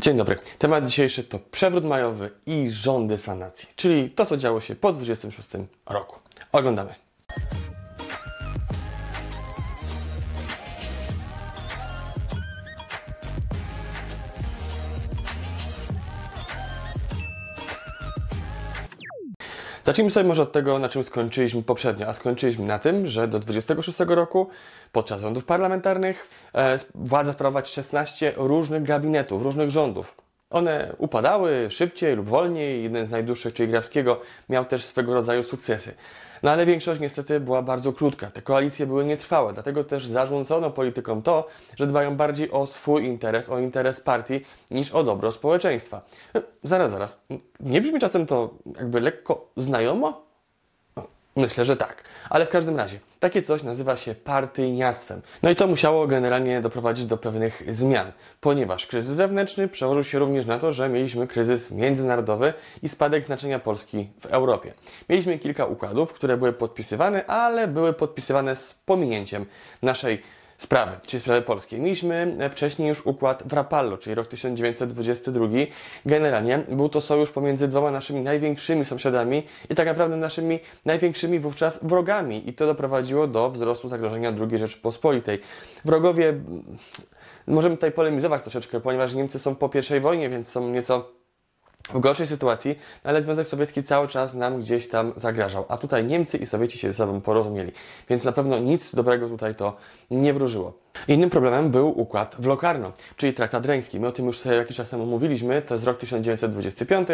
Dzień dobry. Temat dzisiejszy to przewrót majowy i rządy sanacji, czyli to, co działo się po 26 roku. Oglądamy. Zacznijmy sobie może od tego, na czym skończyliśmy poprzednio, a skończyliśmy na tym, że do 26 roku podczas rządów parlamentarnych e, władza sprawowała 16 różnych gabinetów, różnych rządów. One upadały szybciej lub wolniej. Jeden z najdłuższych, czyli Grabskiego, miał też swego rodzaju sukcesy. No ale większość niestety była bardzo krótka. Te koalicje były nietrwałe, dlatego też zarządzono politykom to, że dbają bardziej o swój interes, o interes partii, niż o dobro społeczeństwa. Zaraz, zaraz. Nie brzmi czasem to jakby lekko znajomo? Myślę, że tak. Ale w każdym razie, takie coś nazywa się partyjniactwem. No i to musiało generalnie doprowadzić do pewnych zmian, ponieważ kryzys wewnętrzny przełożył się również na to, że mieliśmy kryzys międzynarodowy i spadek znaczenia Polski w Europie. Mieliśmy kilka układów, które były podpisywane, ale były podpisywane z pominięciem naszej sprawy, czyli sprawy polskie. Mieliśmy e, wcześniej już układ w Rapallo, czyli rok 1922. Generalnie był to sojusz pomiędzy dwoma naszymi największymi sąsiadami i tak naprawdę naszymi największymi wówczas wrogami i to doprowadziło do wzrostu zagrożenia II Rzeczypospolitej. Wrogowie, mm, możemy tutaj polemizować troszeczkę, ponieważ Niemcy są po pierwszej wojnie, więc są nieco w gorszej sytuacji, no ale Związek Sowiecki cały czas nam gdzieś tam zagrażał. A tutaj Niemcy i Sowieci się ze sobą porozumieli, więc na pewno nic dobrego tutaj to nie wróżyło. Innym problemem był układ w Lokarno, czyli traktat reński. My o tym już sobie jakiś czas temu mówiliśmy, to jest rok 1925.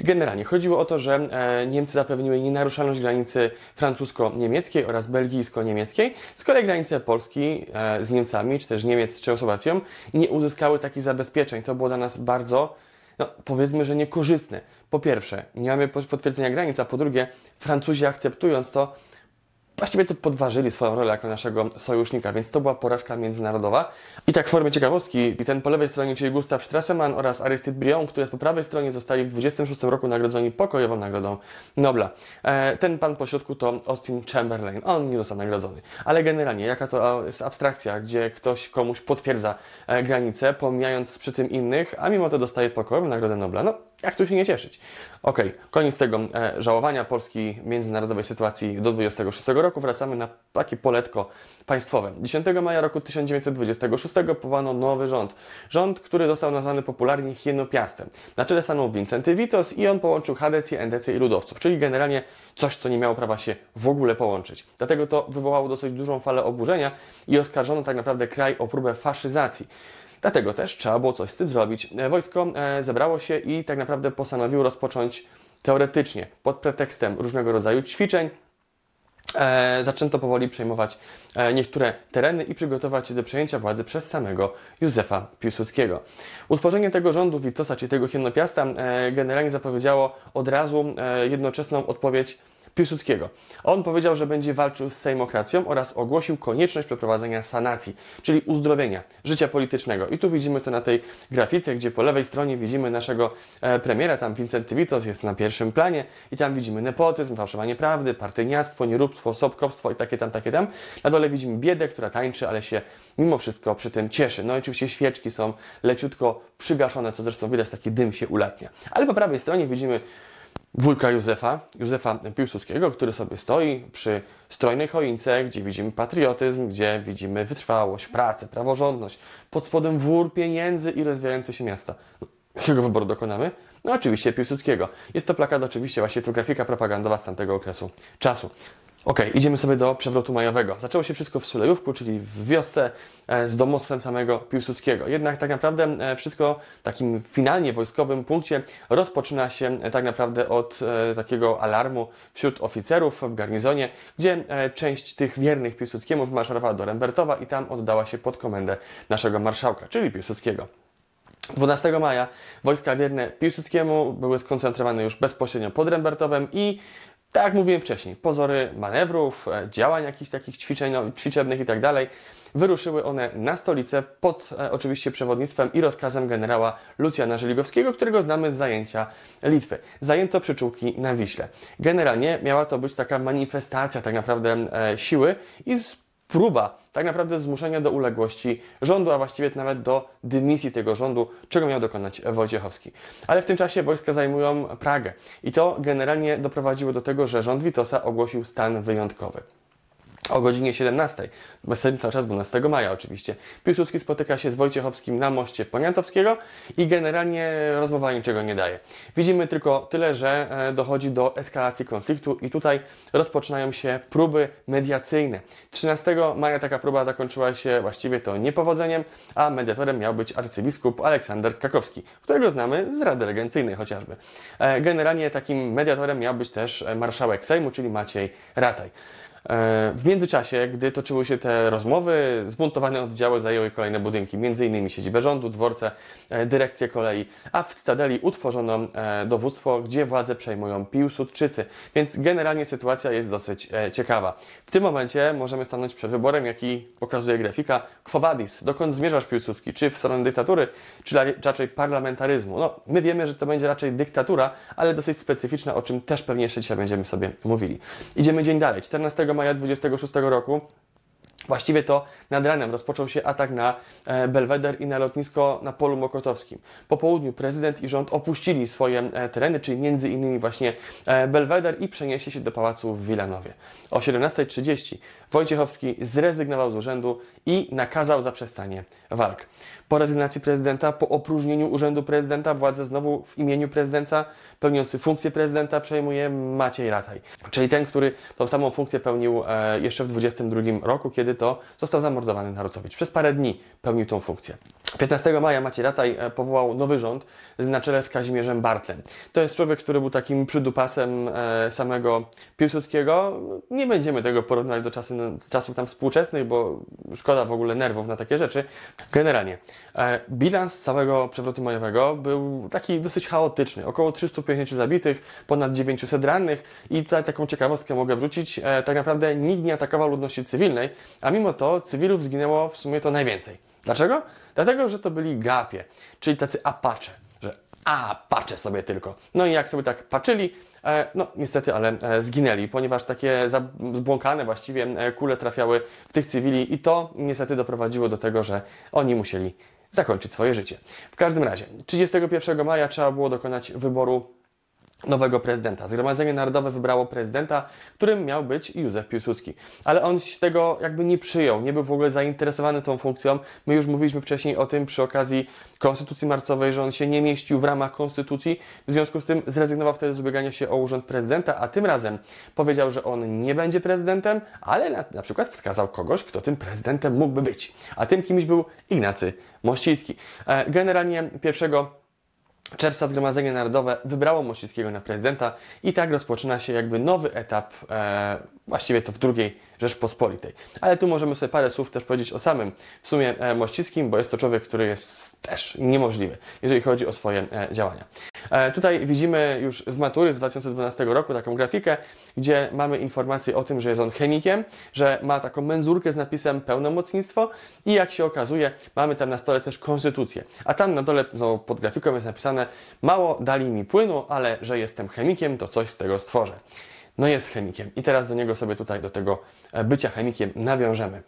Generalnie chodziło o to, że e, Niemcy zapewniły nienaruszalność granicy francusko-niemieckiej oraz belgijsko-niemieckiej. Z kolei granice Polski e, z Niemcami, czy też Niemiec z Czechosłowacją nie uzyskały takich zabezpieczeń. To było dla nas bardzo no, powiedzmy, że niekorzystny. Po pierwsze, nie mamy potwierdzenia granic, a po drugie, Francuzi akceptując to, właściwie to podważyli swoją rolę jako naszego sojusznika, więc to była porażka międzynarodowa. I tak w formie ciekawostki, i ten po lewej stronie, czyli Gustav Strassemann oraz Aristide Brion, który jest po prawej stronie, zostali w 26 roku nagrodzeni pokojową nagrodą Nobla. E, ten pan po środku to Austin Chamberlain, on nie został nagrodzony. Ale generalnie, jaka to jest abstrakcja, gdzie ktoś komuś potwierdza e, granice, pomijając przy tym innych, a mimo to dostaje pokojową nagrodę Nobla. No, jak tu się nie cieszyć? Ok, koniec tego e, żałowania Polski międzynarodowej sytuacji do 26 roku. Wracamy na takie poletko państwowe. 10 maja roku 1926 powołano nowy rząd. Rząd, który został nazwany popularnie Hienopiastem. Na czele stanął Vincenty Witos i on połączył Hadecję, Endecję i Ludowców, czyli generalnie coś, co nie miało prawa się w ogóle połączyć. Dlatego to wywołało dosyć dużą falę oburzenia i oskarżono tak naprawdę kraj o próbę faszyzacji. Dlatego też trzeba było coś z tym zrobić. E, wojsko e, zebrało się i tak naprawdę postanowiło rozpocząć teoretycznie pod pretekstem różnego rodzaju ćwiczeń. E, zaczęto powoli przejmować niektóre tereny i przygotować się do przejęcia władzy przez samego Józefa Piłsudskiego. Utworzenie tego rządu widzosa, czyli tego hymnopiasta, generalnie zapowiedziało od razu jednoczesną odpowiedź Piłsudskiego. On powiedział, że będzie walczył z sejmokracją oraz ogłosił konieczność przeprowadzenia sanacji, czyli uzdrowienia życia politycznego. I tu widzimy to na tej grafice, gdzie po lewej stronie widzimy naszego e, premiera, tam Vincent Witos jest na pierwszym planie i tam widzimy nepotyzm, fałszowanie prawdy, partyjniactwo, nieróbstwo, sobkowstwo i takie tam, takie tam. Na dole widzimy biedę, która tańczy, ale się mimo wszystko przy tym cieszy. No i oczywiście świeczki są leciutko przygaszone, co zresztą widać, taki dym się ulatnia. Ale po prawej stronie widzimy wujka Józefa, Józefa Piłsudskiego, który sobie stoi przy strojnej choince, gdzie widzimy patriotyzm, gdzie widzimy wytrwałość, pracę, praworządność, pod spodem wór pieniędzy i rozwijające się miasta. Jakiego wyboru dokonamy? No oczywiście Piłsudskiego. Jest to plakat oczywiście właśnie to grafika propagandowa z tamtego okresu czasu. Ok, idziemy sobie do przewrotu majowego. Zaczęło się wszystko w Sulejówku, czyli w wiosce e, z domostwem samego Piłsudskiego. Jednak tak naprawdę e, wszystko w takim finalnie wojskowym punkcie rozpoczyna się e, tak naprawdę od takiego alarmu wśród oficerów w garnizonie, gdzie część tych wiernych Piłsudskiemu wymarszowała do Rembertowa i tam oddała się pod komendę naszego marszałka, czyli Piłsudskiego. 12 maja wojska wierne Piłsudskiemu były skoncentrowane już bezpośrednio pod Rembertowem i tak jak mówiłem wcześniej, pozory manewrów, e, działań jakichś takich ćwiczeń, no, i tak itd. Wyruszyły one na stolicę pod e, oczywiście przewodnictwem i rozkazem generała Lucjana Żeligowskiego, którego znamy z zajęcia Litwy. Zajęto przyczółki na Wiśle. Generalnie miała to być taka manifestacja tak naprawdę e, siły i z próba tak naprawdę zmuszenia do uległości rządu, a właściwie nawet do dymisji tego rządu, czego miał dokonać Wojciechowski. Ale w tym czasie wojska zajmują Pragę i to generalnie doprowadziło do tego, że rząd Witosa ogłosił stan wyjątkowy o godzinie 17, weseli cały czas 12 maja oczywiście. Piłsudski spotyka się z Wojciechowskim na moście Poniatowskiego i generalnie rozmowa niczego nie daje. Widzimy tylko tyle, że e, dochodzi do eskalacji konfliktu i tutaj rozpoczynają się próby mediacyjne. 13 maja taka próba zakończyła się właściwie to niepowodzeniem, a mediatorem miał być arcybiskup Aleksander Krakowski, którego znamy z Rady Regencyjnej chociażby. E, generalnie takim mediatorem miał być też e, marszałek Sejmu, czyli Maciej Rataj. E, w międzyczasie, gdy toczyły się te rozmowy, zbuntowane oddziały zajęły kolejne budynki, m.in. siedzibę rządu, dworce, e, dyrekcję kolei, a w Cytadeli utworzono e, dowództwo, gdzie władzę przejmują Piłsudczycy, więc generalnie sytuacja jest dosyć ciekawa. W tym momencie możemy stanąć przed wyborem, jaki pokazuje grafika Quo Vadis. Dokąd zmierzasz Piłsudski? Czy w stronę dyktatury, czy raczej parlamentaryzmu? No, my wiemy, że to będzie raczej dyktatura, ale dosyć specyficzna, o czym też pewnie jeszcze dzisiaj będziemy sobie mówili. Idziemy dzień dalej. 14 maja 26 roku Właściwie to nad ranem rozpoczął się atak na e, Belweder i na lotnisko na Polu Mokotowskim. Po południu prezydent i rząd opuścili swoje e, tereny, czyli między innymi właśnie e, Belweder i przenieśli się do pałacu w Wilanowie. O 17.30 Wojciechowski zrezygnował z urzędu i nakazał zaprzestanie walk. Po rezygnacji prezydenta, po opróżnieniu urzędu prezydenta, władzę znowu w imieniu prezydenta, pełniący funkcję prezydenta przejmuje Maciej Rataj. Czyli ten, który tą samą funkcję pełnił e, jeszcze w 22 roku, kiedy to został zamordowany Narutowicz. Przez parę dni pełnił tą funkcję. 15 maja Maciej Rataj e, powołał nowy rząd na czele z Kazimierzem Bartlem. To jest człowiek, który był takim przydupasem e, samego Piłsudskiego. Nie będziemy tego porównywać do czasy, z czasów tam współczesnych, bo szkoda w ogóle nerwów na takie rzeczy. Generalnie e, bilans całego przewrotu majowego był taki dosyć chaotyczny. Około 350 zabitych, ponad 900 rannych i tutaj taką ciekawostkę mogę wrzucić. Tak naprawdę nikt nie atakował ludności cywilnej, a mimo to cywilów zginęło w sumie to najwięcej. Dlaczego? Dlatego, że to byli gapie, czyli tacy apacze, że a, sobie tylko. No i jak sobie tak patrzyli, e, no niestety, ale e, zginęli, ponieważ takie zbłąkane właściwie e, kule trafiały w tych cywili i to niestety doprowadziło do tego, że oni musieli zakończyć swoje życie. W każdym razie, 31 maja trzeba było dokonać wyboru nowego prezydenta. Zgromadzenie Narodowe wybrało prezydenta, którym miał być Józef Piłsudski. Ale on się tego jakby nie przyjął, nie był w ogóle zainteresowany tą funkcją. My już mówiliśmy wcześniej o tym przy okazji Konstytucji Marcowej, że on się nie mieścił w ramach Konstytucji, w związku z tym zrezygnował wtedy z ubiegania się o urząd prezydenta, a tym razem powiedział, że on nie będzie prezydentem, ale na, na przykład wskazał kogoś, kto tym prezydentem mógłby być. A tym kimś był Ignacy Mościcki. E, generalnie pierwszego czerwca Zgromadzenie Narodowe wybrało Mościckiego na prezydenta i tak rozpoczyna się jakby nowy etap, e, właściwie to w drugiej Rzeczpospolitej. Ale tu możemy sobie parę słów też powiedzieć o samym w sumie e, Mościckim, bo jest to człowiek, który jest też niemożliwy, jeżeli chodzi o swoje e, działania. E, tutaj widzimy już z matury z 2012 roku taką grafikę, gdzie mamy informację o tym, że jest on chemikiem, że ma taką menzurkę z napisem pełnomocnictwo i jak się okazuje, mamy tam na stole też konstytucję. A tam na dole no, pod grafiką jest napisane mało dali mi płynu, ale że jestem chemikiem, to coś z tego stworzę. No jest chemikiem i teraz do niego sobie tutaj, do tego e, bycia chemikiem nawiążemy.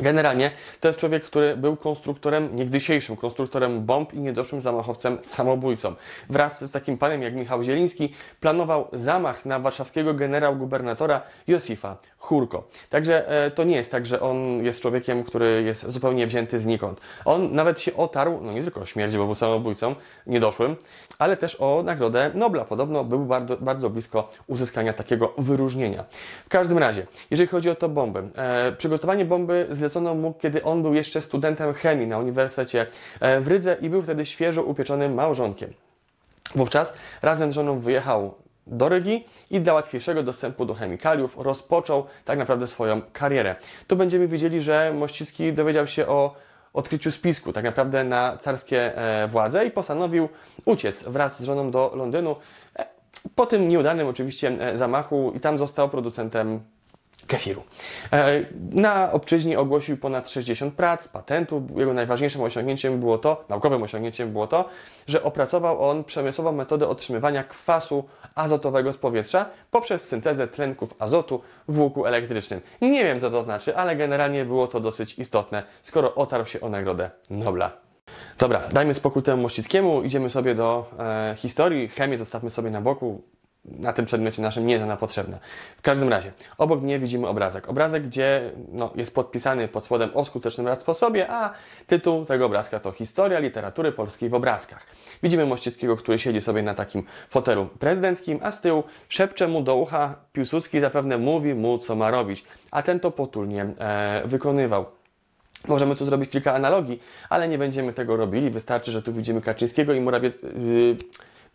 Generalnie to jest człowiek, który był konstruktorem, nie dzisiejszym, konstruktorem bomb i niedoszłym zamachowcem samobójcą. Wraz z takim panem jak Michał Zieliński planował zamach na warszawskiego generał-gubernatora Josifa Churko. Także e, to nie jest tak, że on jest człowiekiem, który jest zupełnie wzięty znikąd. On nawet się otarł, no nie tylko o śmierć, bo był samobójcą, niedoszłym, ale też o Nagrodę Nobla. Podobno był bardzo, bardzo blisko uzyskania takiego wyróżnienia. W każdym razie, jeżeli chodzi o to bombę, e, przygotowanie bomby z zlecono mu, kiedy on był jeszcze studentem chemii na Uniwersytecie e, w Rydze i był wtedy świeżo upieczonym małżonkiem. Wówczas razem z żoną wyjechał do Rygi i dla łatwiejszego dostępu do chemikaliów rozpoczął tak naprawdę swoją karierę. Tu będziemy widzieli, że Mościcki dowiedział się o odkryciu spisku tak naprawdę na carskie e, władze i postanowił uciec wraz z żoną do Londynu e, po tym nieudanym oczywiście zamachu i tam został producentem kefiru. E, na obczyźnie ogłosił ponad 60 prac, patentów. Jego najważniejszym osiągnięciem było to, naukowym osiągnięciem było to, że opracował on przemysłową metodę otrzymywania kwasu azotowego z powietrza poprzez syntezę tlenków azotu w łuku elektrycznym. Nie wiem, co to znaczy, ale generalnie było to dosyć istotne, skoro otarł się o Nagrodę Nobla. Dobra, dajmy spokój temu Mościckiemu, idziemy sobie do e, historii, chemię zostawmy sobie na boku, na tym przedmiocie naszym nie jest ona potrzebna. W każdym razie, obok mnie widzimy obrazek. Obrazek, gdzie no, jest podpisany pod spodem o skutecznym rad sposobie, a tytuł tego obrazka to Historia literatury polskiej w obrazkach. Widzimy Mościckiego, który siedzi sobie na takim fotelu prezydenckim, a z tyłu szepcze mu do ucha Piłsudski zapewne mówi mu, co ma robić, a ten to potulnie e, wykonywał. Możemy tu zrobić kilka analogii, ale nie będziemy tego robili. Wystarczy, że tu widzimy Kaczyńskiego i Morawiec... Yy,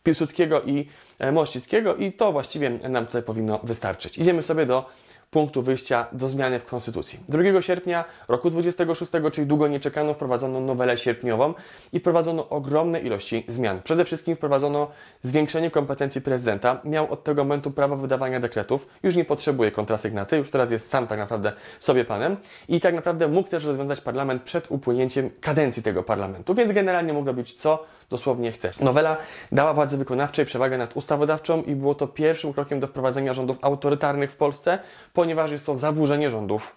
Piłsudskiego i e, Mościckiego i to właściwie nam tutaj powinno wystarczyć. Idziemy sobie do punktu wyjścia do zmiany w Konstytucji. 2 sierpnia roku 26, czyli długo nie czekano, wprowadzono nowelę sierpniową i wprowadzono ogromne ilości zmian. Przede wszystkim wprowadzono zwiększenie kompetencji prezydenta. Miał od tego momentu prawo wydawania dekretów. Już nie potrzebuje kontrasygnaty, już teraz jest sam tak naprawdę sobie panem i tak naprawdę mógł też rozwiązać parlament przed upłynięciem kadencji tego parlamentu, więc generalnie mógł robić co dosłownie chce. Nowela dała władzy wykonawczej przewagę nad ustawodawczą i było to pierwszym krokiem do wprowadzenia rządów autorytarnych w Polsce, ponieważ jest to zaburzenie rządów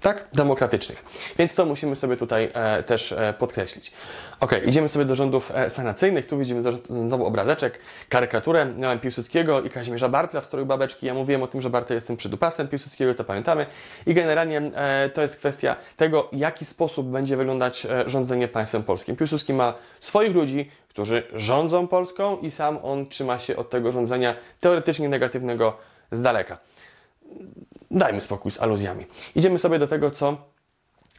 tak? Demokratycznych. Więc to musimy sobie tutaj e, też e, podkreślić. Ok, idziemy sobie do rządów e, sanacyjnych. Tu widzimy znowu obrazeczek, karykaturę Miałem Piłsudskiego i Kazimierza Bartla w stroju babeczki. Ja mówiłem o tym, że Bartel jest tym przydupasem Piłsudskiego, to pamiętamy. I generalnie e, to jest kwestia tego, w jaki sposób będzie wyglądać e, rządzenie państwem polskim. Piłsudski ma swoich ludzi, którzy rządzą Polską i sam on trzyma się od tego rządzenia teoretycznie negatywnego z daleka. Dajmy spokój z aluzjami. Idziemy sobie do tego, co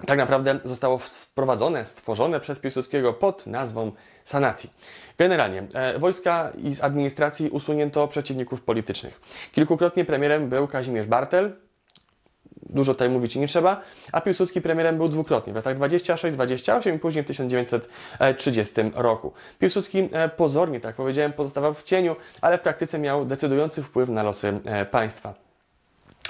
tak naprawdę zostało wprowadzone, stworzone przez Piłsudskiego pod nazwą sanacji. Generalnie e, wojska i z administracji usunięto przeciwników politycznych. Kilkukrotnie premierem był Kazimierz Bartel, dużo tutaj mówić nie trzeba, a Piłsudski premierem był dwukrotnie, w latach 26-28 i później w 1930 roku. Piłsudski e, pozornie, tak powiedziałem, pozostawał w cieniu, ale w praktyce miał decydujący wpływ na losy e, państwa.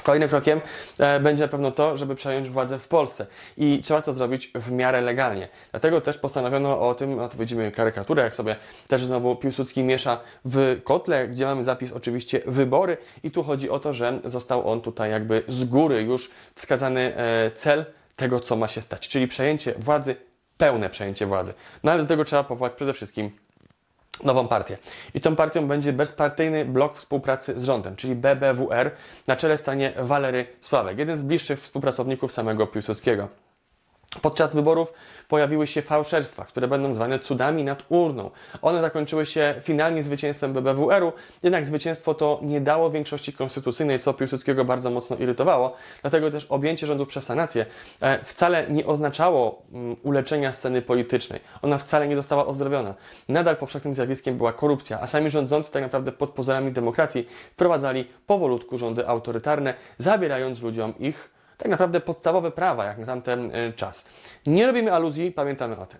Kolejnym krokiem e, będzie na pewno to, żeby przejąć władzę w Polsce i trzeba to zrobić w miarę legalnie. Dlatego też postanowiono o tym, a tu widzimy karykaturę, jak sobie też znowu Piłsudski miesza w kotle, gdzie mamy zapis oczywiście wybory i tu chodzi o to, że został on tutaj jakby z góry już wskazany e, cel tego, co ma się stać, czyli przejęcie władzy, pełne przejęcie władzy. No ale do tego trzeba powołać przede wszystkim nową partię. I tą partią będzie bezpartyjny blok współpracy z rządem, czyli BBWR, na czele stanie Walery Sławek, jeden z bliższych współpracowników samego Piłsudskiego. Podczas wyborów pojawiły się fałszerstwa, które będą zwane cudami nad urną. One zakończyły się finalnie zwycięstwem BBWR-u, jednak zwycięstwo to nie dało większości konstytucyjnej, co Piłsudskiego bardzo mocno irytowało. Dlatego też objęcie rządu przez sanację e, wcale nie oznaczało mm, uleczenia sceny politycznej. Ona wcale nie została ozdrowiona. Nadal powszechnym zjawiskiem była korupcja, a sami rządzący tak naprawdę pod pozorami demokracji wprowadzali powolutku rządy autorytarne, zabierając ludziom ich tak naprawdę podstawowe prawa jak na tamten y, czas. Nie robimy aluzji, pamiętamy o tym.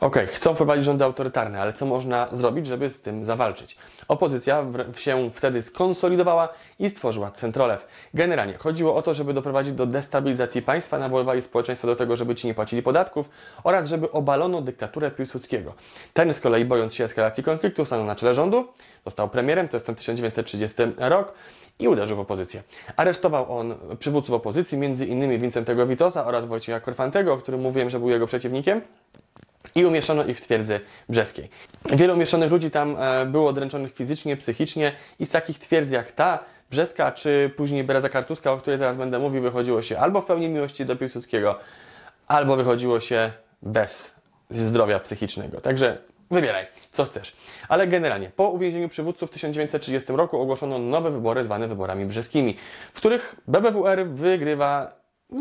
OK, chcą wprowadzić rządy autorytarne, ale co można zrobić, żeby z tym zawalczyć? Opozycja się wtedy skonsolidowała i stworzyła centrolew. Generalnie chodziło o to, żeby doprowadzić do destabilizacji państwa, nawoływali społeczeństwo do tego, żeby ci nie płacili podatków oraz żeby obalono dyktaturę Piłsudskiego. Ten z kolei, bojąc się eskalacji konfliktu, stanął na czele rządu, został premierem, to jest ten 1930 rok, i uderzył w opozycję. Aresztował on przywódców opozycji, m.in. Wincentego Witosa oraz Wojciecha Korfantego, o którym mówiłem, że był jego przeciwnikiem i umieszczono ich w twierdzy brzeskiej. Wielu umieszczonych ludzi tam e, było dręczonych fizycznie, psychicznie i z takich twierdz jak ta, Brzeska czy później Bereza Kartuska, o której zaraz będę mówił, wychodziło się albo w pełni miłości do Piłsudskiego, albo wychodziło się bez zdrowia psychicznego. Także Wybieraj, co chcesz. Ale generalnie, po uwięzieniu przywódców w 1930 roku ogłoszono nowe wybory zwane wyborami brzeskimi, w których BBWR wygrywa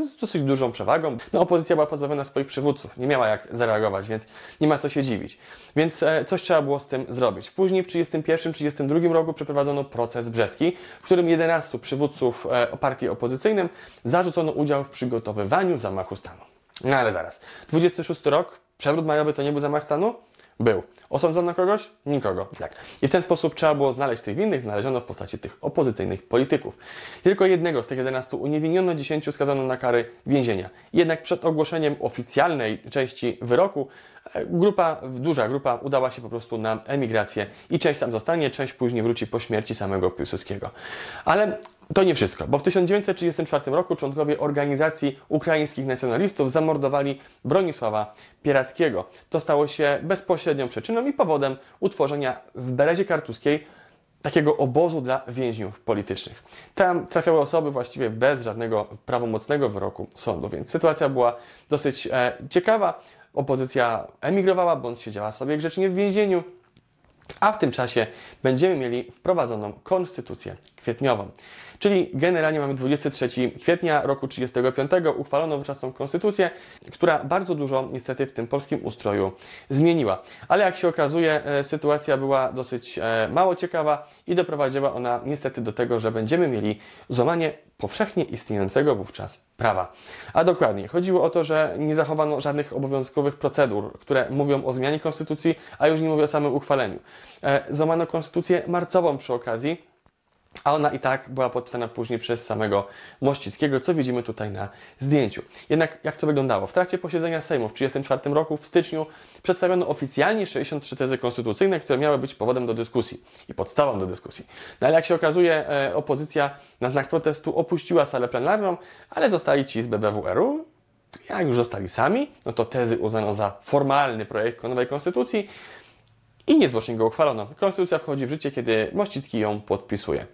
z dosyć dużą przewagą. No, opozycja była pozbawiona swoich przywódców, nie miała jak zareagować, więc nie ma co się dziwić. Więc e, coś trzeba było z tym zrobić. Później w 1931-1932 roku przeprowadzono proces brzeski, w którym 11 przywódców e, partii opozycyjnym zarzucono udział w przygotowywaniu zamachu stanu. No ale zaraz. 26 rok, przewrót majowy to nie był zamach stanu? Był. Osądzono kogoś? Nikogo. Tak. I w ten sposób trzeba było znaleźć tych winnych, znaleziono w postaci tych opozycyjnych polityków. Tylko jednego z tych 11 uniewiniono, 10 skazano na kary więzienia. Jednak przed ogłoszeniem oficjalnej części wyroku e, grupa, duża grupa udała się po prostu na emigrację i część tam zostanie, część później wróci po śmierci samego Piłsudskiego. Ale to nie wszystko, bo w 1934 roku członkowie Organizacji Ukraińskich Nacjonalistów zamordowali Bronisława Pierackiego. To stało się bezpośrednią przyczyną i powodem utworzenia w Berezie Kartuskiej takiego obozu dla więźniów politycznych. Tam trafiały osoby właściwie bez żadnego prawomocnego wyroku sądu, więc sytuacja była dosyć e, ciekawa. Opozycja emigrowała bądź siedziała sobie grzecznie w więzieniu, a w tym czasie będziemy mieli wprowadzoną konstytucję kwietniową. Czyli generalnie mamy 23 kwietnia roku 35. Uchwalono wówczasą konstytucję, która bardzo dużo niestety w tym polskim ustroju zmieniła. Ale jak się okazuje, e, sytuacja była dosyć e, mało ciekawa i doprowadziła ona niestety do tego, że będziemy mieli złamanie powszechnie istniejącego wówczas prawa. A dokładnie, chodziło o to, że nie zachowano żadnych obowiązkowych procedur, które mówią o zmianie konstytucji, a już nie mówię o samym uchwaleniu. E, złamano konstytucję marcową przy okazji, a ona i tak była podpisana później przez samego Mościckiego, co widzimy tutaj na zdjęciu. Jednak jak to wyglądało? W trakcie posiedzenia Sejmu w 1934 roku w styczniu przedstawiono oficjalnie 63 tezy konstytucyjne, które miały być powodem do dyskusji i podstawą do dyskusji. No ale jak się okazuje, e, opozycja na znak protestu opuściła salę plenarną, ale zostali ci z BBWR-u jak już zostali sami, no to tezy uznano za formalny projekt nowej konstytucji i niezwłocznie go uchwalono. Konstytucja wchodzi w życie, kiedy Mościcki ją podpisuje.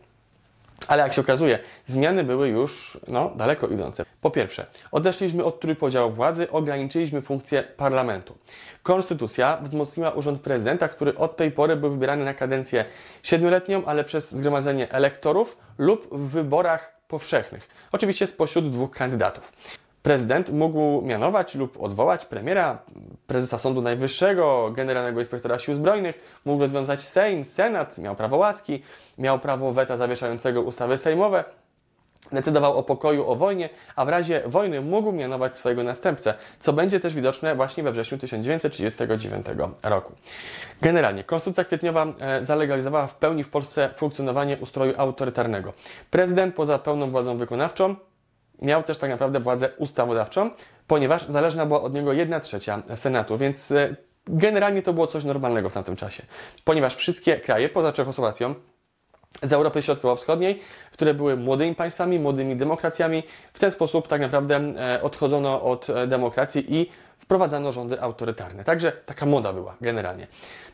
Ale jak się okazuje, zmiany były już no, daleko idące. Po pierwsze, odeszliśmy od trójpodziału władzy, ograniczyliśmy funkcję parlamentu. Konstytucja wzmocniła urząd prezydenta, który od tej pory był wybierany na kadencję siedmioletnią, ale przez zgromadzenie elektorów lub w wyborach powszechnych. Oczywiście spośród dwóch kandydatów. Prezydent mógł mianować lub odwołać premiera, prezesa Sądu Najwyższego, generalnego inspektora sił zbrojnych, mógł rozwiązać Sejm, Senat, miał prawo łaski, miał prawo weta zawieszającego ustawy sejmowe, decydował o pokoju, o wojnie, a w razie wojny mógł mianować swojego następcę, co będzie też widoczne właśnie we wrześniu 1939 roku. Generalnie Konstytucja Kwietniowa e, zalegalizowała w pełni w Polsce funkcjonowanie ustroju autorytarnego. Prezydent poza pełną władzą wykonawczą miał też tak naprawdę władzę ustawodawczą, ponieważ zależna była od niego 1 trzecia Senatu, więc e, generalnie to było coś normalnego w tamtym czasie, ponieważ wszystkie kraje poza Czechosłowacją z Europy Środkowo-Wschodniej, które były młodymi państwami, młodymi demokracjami. W ten sposób tak naprawdę e, odchodzono od e, demokracji i wprowadzano rządy autorytarne. Także taka moda była generalnie.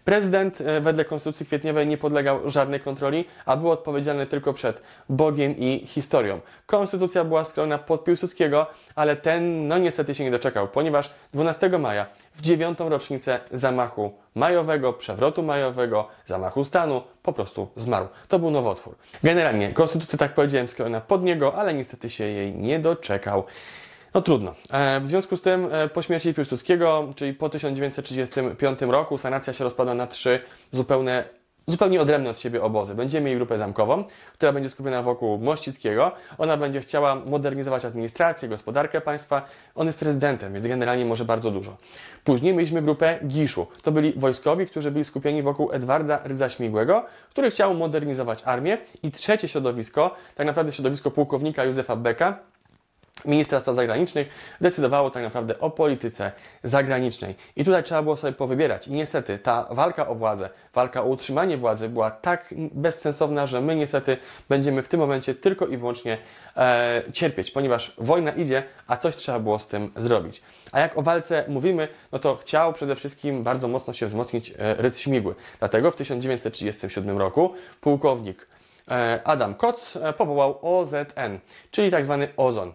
Prezydent e, wedle Konstytucji Kwietniowej nie podlegał żadnej kontroli, a był odpowiedzialny tylko przed Bogiem i historią. Konstytucja była skrojona pod Piłsudskiego, ale ten no niestety się nie doczekał, ponieważ 12 maja w dziewiątą rocznicę zamachu majowego, przewrotu majowego, zamachu stanu, po prostu zmarł. To był nowotwór. Generalnie konstytucja, tak powiedziałem, skrojona pod niego, ale niestety się jej nie doczekał. No trudno. E, w związku z tym e, po śmierci Piłsudskiego, czyli po 1935 roku, sanacja się rozpada na trzy zupełne zupełnie odrębne od siebie obozy. Będziemy mieli grupę zamkową, która będzie skupiona wokół Mościckiego. Ona będzie chciała modernizować administrację, gospodarkę państwa. On jest prezydentem, więc generalnie może bardzo dużo. Później mieliśmy grupę Giszu. To byli wojskowi, którzy byli skupieni wokół Edwarda Rydza Śmigłego, który chciał modernizować armię. I trzecie środowisko, tak naprawdę środowisko pułkownika Józefa Beka, ministra spraw zagranicznych decydowało tak naprawdę o polityce zagranicznej. I tutaj trzeba było sobie powybierać. I niestety ta walka o władzę, walka o utrzymanie władzy była tak bezsensowna, że my niestety będziemy w tym momencie tylko i wyłącznie e, cierpieć, ponieważ wojna idzie, a coś trzeba było z tym zrobić. A jak o walce mówimy, no to chciał przede wszystkim bardzo mocno się wzmocnić e, Śmigły. Dlatego w 1937 roku pułkownik e, Adam Koc e, powołał OZN, czyli tak zwany OZON.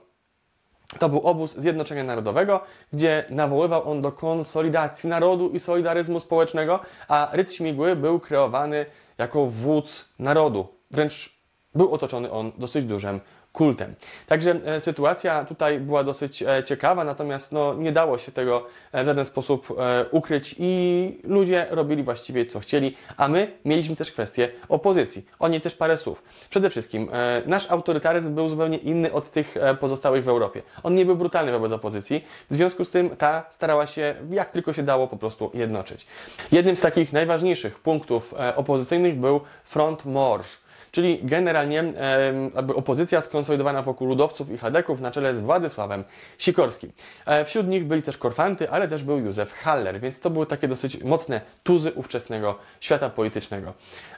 To był obóz Zjednoczenia Narodowego, gdzie nawoływał on do konsolidacji narodu i solidaryzmu społecznego, a Rydz Śmigły był kreowany jako wódz narodu, wręcz był otoczony on dosyć dużym kultem. Także e, sytuacja tutaj była dosyć e, ciekawa, natomiast no, nie dało się tego e, w żaden sposób e, ukryć i ludzie robili właściwie co chcieli, a my mieliśmy też kwestię opozycji. O niej też parę słów. Przede wszystkim e, nasz autorytaryzm był zupełnie inny od tych e, pozostałych w Europie. On nie był brutalny wobec opozycji, w związku z tym ta starała się jak tylko się dało po prostu jednoczyć. Jednym z takich najważniejszych punktów e, opozycyjnych był Front Morsz. Czyli generalnie e, opozycja skonsolidowana wokół ludowców i chadeków na czele z Władysławem Sikorskim. E, wśród nich byli też Korfanty, ale też był Józef Haller, więc to były takie dosyć mocne tuzy ówczesnego świata politycznego.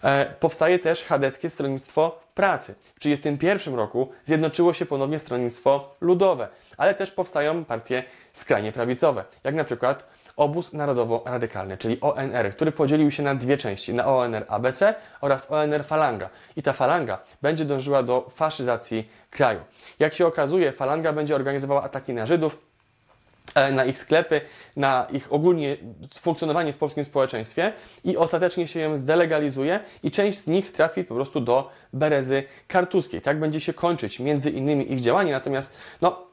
E, powstaje też chadeckie stronnictwo pracy. W 1931 roku zjednoczyło się ponownie stronnictwo ludowe, ale też powstają partie skrajnie prawicowe, jak na przykład obóz narodowo-radykalny, czyli ONR, który podzielił się na dwie części, na ONR ABC oraz ONR Falanga. I ta falanga będzie dążyła do faszyzacji kraju. Jak się okazuje, falanga będzie organizowała ataki na Żydów, e, na ich sklepy, na ich ogólnie funkcjonowanie w polskim społeczeństwie i ostatecznie się ją zdelegalizuje i część z nich trafi po prostu do berezy kartuskiej. Tak będzie się kończyć między innymi ich działanie, natomiast no,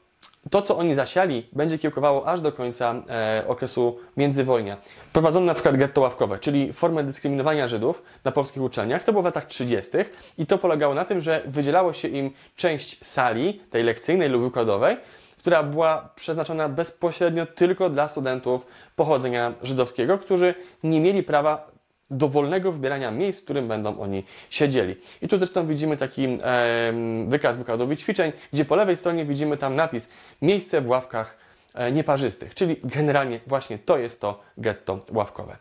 to, co oni zasiali, będzie kiełkowało aż do końca e, okresu międzywojnia. Prowadzono na przykład getto ławkowe, czyli formę dyskryminowania Żydów na polskich uczelniach. To było w latach 30. i to polegało na tym, że wydzielało się im część sali, tej lekcyjnej lub wykładowej, która była przeznaczona bezpośrednio tylko dla studentów pochodzenia żydowskiego, którzy nie mieli prawa dowolnego wybierania miejsc, w którym będą oni siedzieli. I tu zresztą widzimy taki e, wykaz wykładowy ćwiczeń, gdzie po lewej stronie widzimy tam napis miejsce w ławkach e, nieparzystych, czyli generalnie właśnie to jest to getto ławkowe.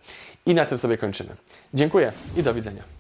I na tym sobie kończymy. Dziękuję i do widzenia.